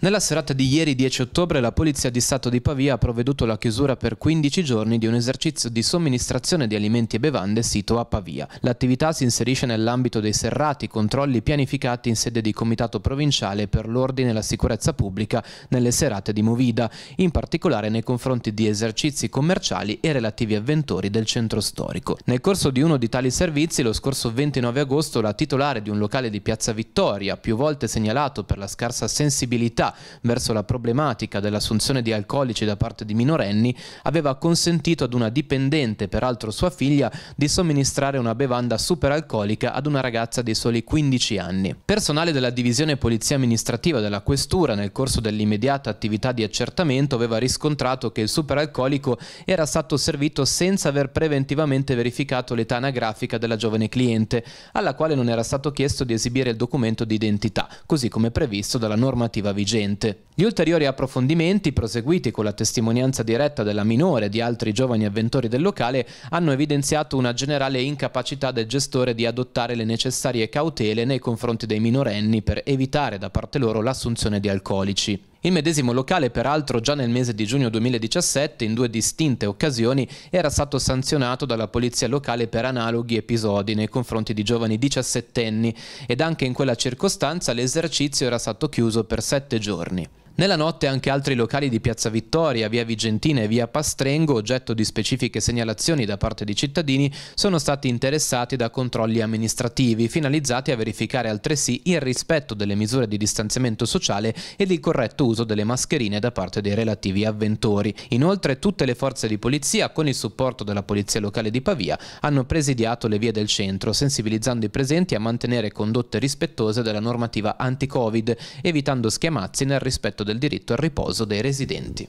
Nella serata di ieri 10 ottobre la Polizia di Stato di Pavia ha provveduto la chiusura per 15 giorni di un esercizio di somministrazione di alimenti e bevande sito a Pavia. L'attività si inserisce nell'ambito dei serrati controlli pianificati in sede di Comitato Provinciale per l'Ordine e la Sicurezza Pubblica nelle serate di Movida, in particolare nei confronti di esercizi commerciali e relativi avventori del centro storico. Nel corso di uno di tali servizi, lo scorso 29 agosto, la titolare di un locale di Piazza Vittoria, più volte segnalato per la scarsa sensibilità verso la problematica dell'assunzione di alcolici da parte di minorenni aveva consentito ad una dipendente, peraltro sua figlia, di somministrare una bevanda superalcolica ad una ragazza di soli 15 anni. Personale della divisione polizia amministrativa della questura nel corso dell'immediata attività di accertamento aveva riscontrato che il superalcolico era stato servito senza aver preventivamente verificato l'età anagrafica della giovane cliente, alla quale non era stato chiesto di esibire il documento di identità, così come previsto dalla normativa vigente urgente. Gli ulteriori approfondimenti, proseguiti con la testimonianza diretta della minore e di altri giovani avventori del locale, hanno evidenziato una generale incapacità del gestore di adottare le necessarie cautele nei confronti dei minorenni per evitare da parte loro l'assunzione di alcolici. Il medesimo locale, peraltro, già nel mese di giugno 2017, in due distinte occasioni, era stato sanzionato dalla polizia locale per analoghi episodi nei confronti di giovani diciassettenni ed anche in quella circostanza l'esercizio era stato chiuso per sette giorni. Nella notte anche altri locali di Piazza Vittoria, Via Vigentina e Via Pastrengo, oggetto di specifiche segnalazioni da parte di cittadini, sono stati interessati da controlli amministrativi, finalizzati a verificare altresì il rispetto delle misure di distanziamento sociale ed il corretto uso delle mascherine da parte dei relativi avventori. Inoltre tutte le forze di polizia, con il supporto della Polizia Locale di Pavia, hanno presidiato le vie del centro, sensibilizzando i presenti a mantenere condotte rispettose della normativa anti-Covid, evitando schiamazzi nel rispetto del diritto al riposo dei residenti.